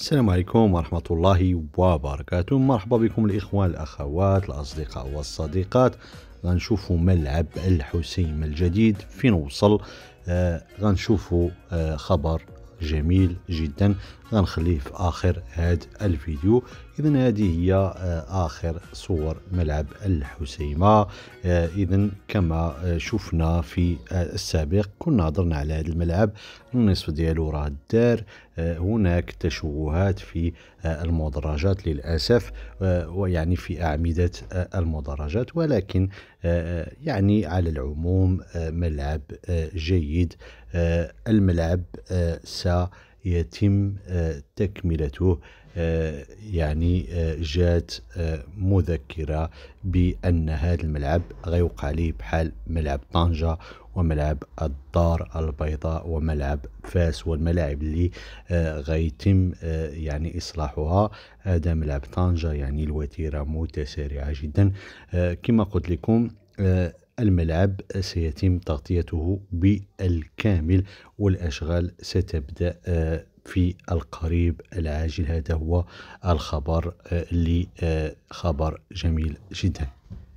السلام عليكم ورحمة الله وبركاته مرحبا بكم الإخوان الأخوات الأصدقاء والصديقات غنشوفوا ملعب الحسيم الجديد فين وصل آه غنشوفوا آه خبر جميل جدا غنخليه في اخر هاد الفيديو اذا هذه هي آه، اخر صور ملعب الحسيمه آه، اذا كما آه، شفنا في السابق كنا هضرنا على هذا الملعب النصف ديالو راه دار هناك تشوهات في المدرجات للاسف ويعني في اعمده المدرجات ولكن يعني على العموم ملعب جيد الملعب س يتم آه، تكملته آه، يعني آه، جات مذكرة بأن هذا الملعب غيوقع عليه بحال ملعب طنجة وملعب الدار البيضاء وملعب فاس والملاعب اللي غيتم يعني إصلاحها هذا ملعب طنجة يعني الوتيرة متسارعة جدا كما قلت لكم الملعب سيتم تغطيته بالكامل والأشغال ستبدأ آه، في القريب العاجل هذا هو الخبر اللي آه، خبر جميل جدا